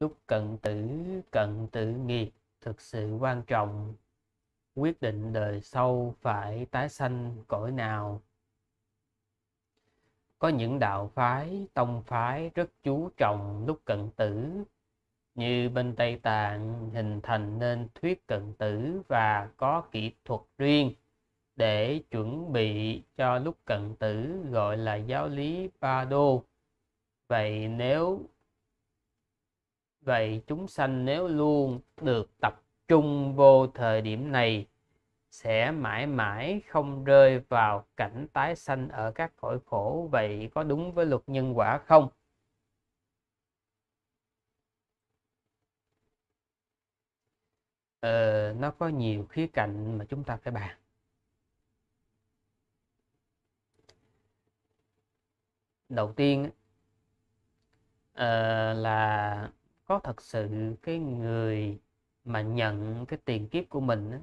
lúc cận tử cận tử nghiệp thực sự quan trọng quyết định đời sau phải tái sanh cõi nào có những đạo phái tông phái rất chú trọng lúc cận tử như bên tây tạng hình thành nên thuyết cận tử và có kỹ thuật riêng để chuẩn bị cho lúc cận tử gọi là giáo lý ba đô vậy nếu Vậy chúng sanh nếu luôn được tập trung vô thời điểm này sẽ mãi mãi không rơi vào cảnh tái sanh ở các cõi khổ vậy có đúng với luật nhân quả không ờ, nó có nhiều khía cạnh mà chúng ta phải bàn đầu tiên uh, là có thật sự cái người mà nhận cái tiền kiếp của mình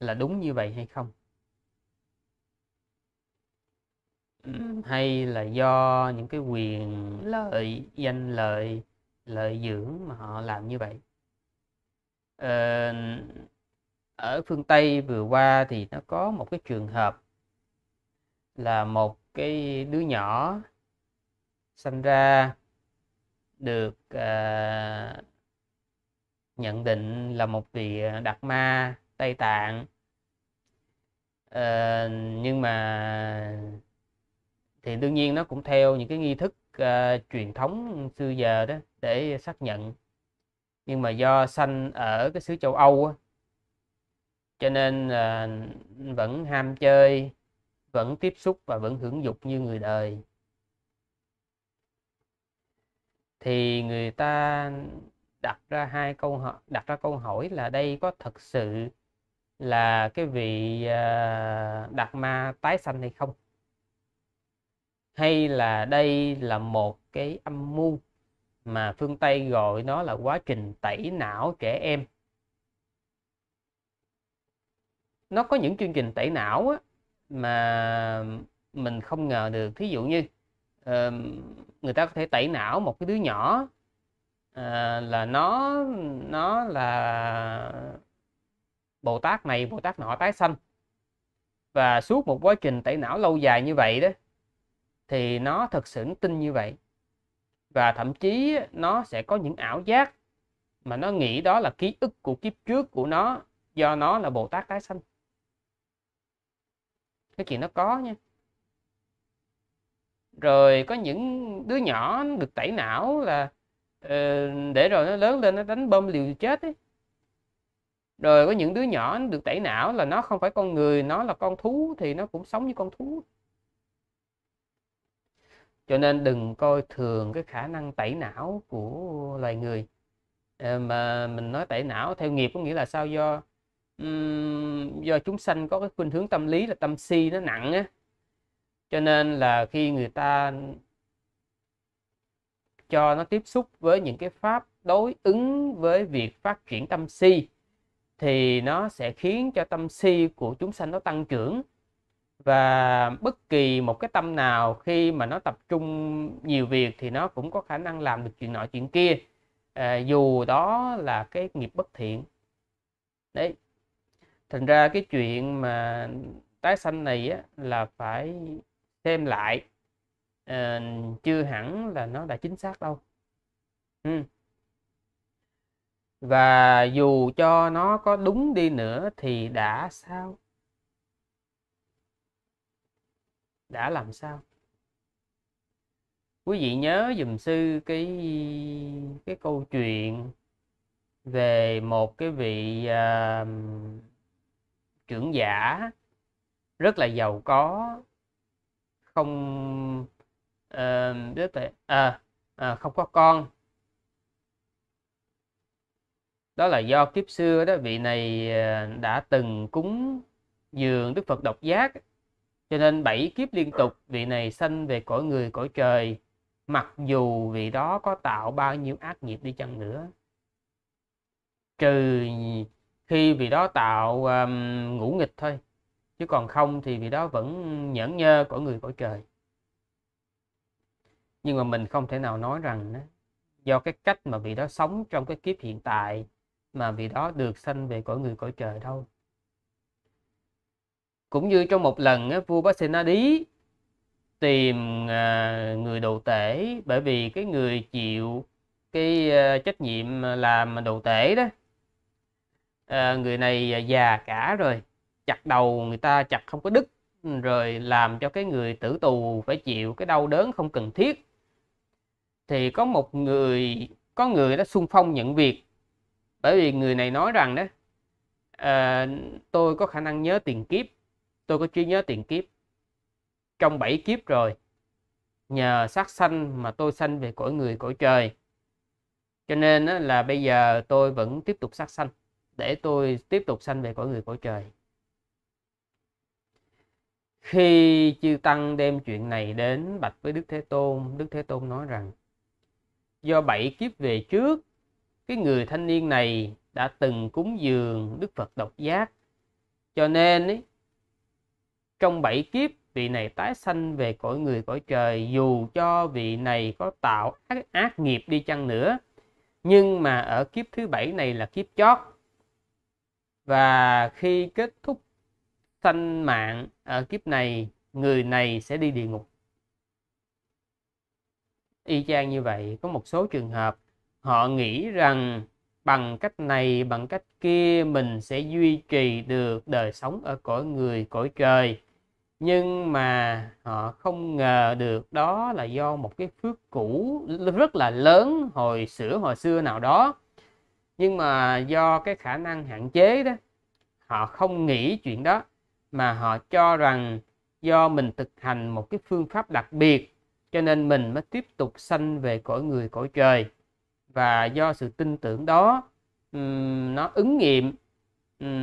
là đúng như vậy hay không hay là do những cái quyền lợi danh lợi lợi dưỡng mà họ làm như vậy ờ, ở phương tây vừa qua thì nó có một cái trường hợp là một cái đứa nhỏ sinh ra được uh, nhận định là một vị ờ, đạt ma Tây Tạng uh, nhưng mà thì đương nhiên nó cũng theo những cái nghi thức uh, truyền thống xưa giờ đó để xác nhận nhưng mà do sanh ở cái xứ châu Âu á, cho nên uh, vẫn ham chơi vẫn tiếp xúc và vẫn hưởng dục như người đời thì người ta đặt ra hai câu hỏi đặt ra câu hỏi là đây có thật sự là cái vị à, đạt ma tái sanh hay không hay là đây là một cái âm mưu mà phương tây gọi nó là quá trình tẩy não trẻ em nó có những chương trình tẩy não á, mà mình không ngờ được thí dụ như người ta có thể tẩy não một cái đứa nhỏ à, là nó nó là bồ tát này bồ tát nọ tái sanh và suốt một quá trình tẩy não lâu dài như vậy đó thì nó thật sự nó tin như vậy và thậm chí nó sẽ có những ảo giác mà nó nghĩ đó là ký ức của kiếp trước của nó do nó là bồ tát tái sanh cái chuyện nó có nha rồi có những đứa nhỏ được tẩy não là ờ, để rồi nó lớn lên nó đánh bom liều chết ấy. rồi có những đứa nhỏ được tẩy não là nó không phải con người nó là con thú thì nó cũng sống như con thú cho nên đừng coi thường cái khả năng tẩy não của loài người ờ, mà mình nói tẩy não theo nghiệp có nghĩa là sao do um, do chúng sanh có cái khuynh hướng tâm lý là tâm si nó nặng á cho nên là khi người ta cho nó tiếp xúc với những cái pháp đối ứng với việc phát triển tâm si thì nó sẽ khiến cho tâm si của chúng sanh nó tăng trưởng và bất kỳ một cái tâm nào khi mà nó tập trung nhiều việc thì nó cũng có khả năng làm được chuyện nọ chuyện kia à, dù đó là cái nghiệp bất thiện đấy thành ra cái chuyện mà tái sanh này á, là phải thêm lại uh, chưa hẳn là nó đã chính xác đâu ừ. và dù cho nó có đúng đi nữa thì đã sao đã làm sao quý vị nhớ dùm sư cái cái câu chuyện về một cái vị uh, trưởng giả rất là giàu có không uh, biết vậy à, à không có con đó là do kiếp xưa đó vị này ờ, đã từng cúng dường Đức Phật độc giác cho nên bảy kiếp liên tục vị này sanh về cõi người cõi trời mặc dù vị đó có tạo bao nhiêu ác nghiệp đi chăng nữa trừ khi vị đó tạo um, ngũ nghịch thôi chứ còn không thì vì đó vẫn nhẫn nhơ của người cõi trời nhưng mà mình không thể nào nói rằng đó, do cái cách mà vị đó sống trong cái kiếp hiện tại mà vị đó được sanh về cõi người cõi trời đâu cũng như trong một lần á, vua Basenadi tìm à, người đồ tể bởi vì cái người chịu cái à, trách nhiệm làm đồ tể đó à, người này già cả rồi chặt đầu người ta chặt không có đứt ừ, rồi làm cho cái người tử tù phải chịu cái đau đớn không cần thiết thì có một người có người đã xung phong nhận việc bởi vì người này nói rằng đó à, tôi có khả năng nhớ tiền kiếp tôi có trí nhớ tiền kiếp trong bảy kiếp rồi nhờ sát sanh mà tôi sanh về cõi người cõi trời cho nên là bây giờ tôi vẫn tiếp tục sát sanh để tôi tiếp tục sanh về cõi người cõi trời khi chư tăng đem chuyện này đến bạch với đức thế tôn đức thế tôn nói rằng do bảy kiếp về trước cái người thanh niên này đã từng cúng dường đức phật độc giác cho nên ý, trong bảy kiếp vị này tái sanh về cõi người cõi trời dù cho vị này có tạo ác, ác nghiệp đi chăng nữa nhưng mà ở kiếp thứ bảy này là kiếp chót và khi kết thúc sanh mạng ở kiếp này người này sẽ đi địa ngục y chang như vậy có một số trường hợp họ nghĩ rằng bằng cách này bằng cách kia mình sẽ duy trì được đời sống ở cõi người cõi trời nhưng mà họ không ngờ được đó là do một cái phước cũ rất là lớn hồi xưa hồi xưa nào đó nhưng mà do cái khả năng hạn chế đó họ không nghĩ chuyện đó mà họ cho rằng do mình thực hành một cái phương pháp đặc biệt cho nên mình mới tiếp tục sanh về cõi người cõi trời và do sự tin tưởng đó nó ứng nghiệm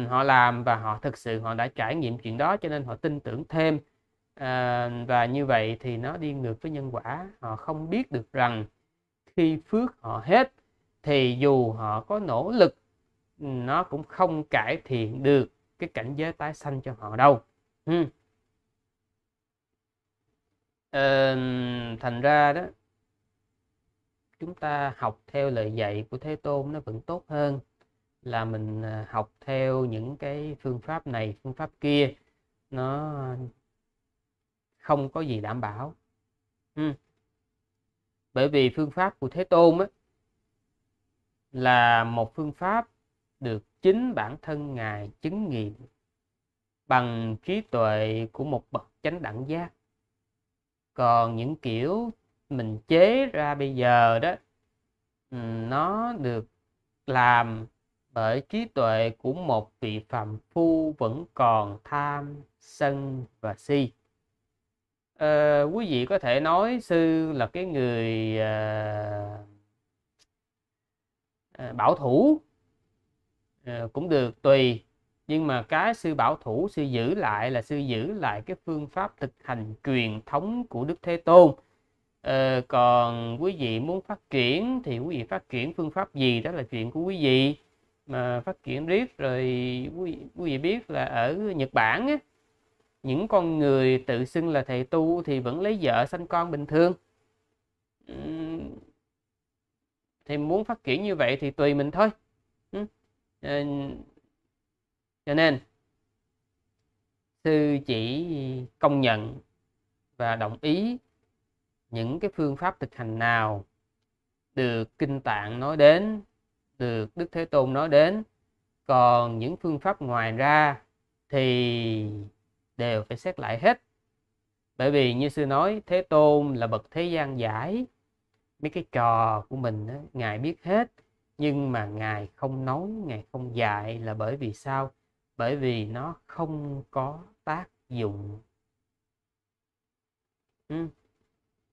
họ làm và họ thực sự họ đã trải nghiệm chuyện đó cho nên họ tin tưởng thêm à, và như vậy thì nó đi ngược với nhân quả họ không biết được rằng khi phước họ hết thì dù họ có nỗ lực nó cũng không cải thiện được cái cảnh giới tái sanh cho họ đâu hmm. thành ra đó chúng ta học theo lời dạy của thế tôn nó vẫn tốt hơn là mình à, học theo những cái phương pháp này phương pháp kia nó không có gì đảm bảo ừ. bởi vì phương pháp của thế tôn á, là một phương pháp được chính bản thân Ngài chứng nghiệm bằng trí tuệ của một bậc chánh đẳng giác. Còn những kiểu mình chế ra bây giờ đó ừ, nó được làm bởi trí tuệ của một vị phạm phu vẫn còn tham, sân và si. À, quý vị có thể nói sư là cái người à, bảo thủ Ờ, cũng được tùy nhưng mà cái sư bảo thủ sư giữ lại là sư giữ lại cái phương pháp thực hành truyền thống của đức thế tôn ờ, còn quý vị muốn phát triển thì quý vị phát triển phương pháp gì đó là chuyện của quý vị mà phát triển riết rồi quý, quý vị biết là ở nhật bản á, những con người tự xưng là thầy tu thì vẫn lấy vợ sanh con bình thường thì muốn phát triển như vậy thì tùy mình thôi Ờ, cho nên sư chỉ công nhận và đồng ý những cái phương pháp thực hành nào được kinh tạng nói đến được đức thế tôn nói đến còn những phương pháp ngoài ra thì đều phải xét lại hết bởi vì như sư nói thế tôn là bậc thế gian giải mấy cái trò của mình ngài biết hết nhưng mà ngài không nói ngài không dạy là bởi vì sao bởi vì nó không có tác dụng ừ,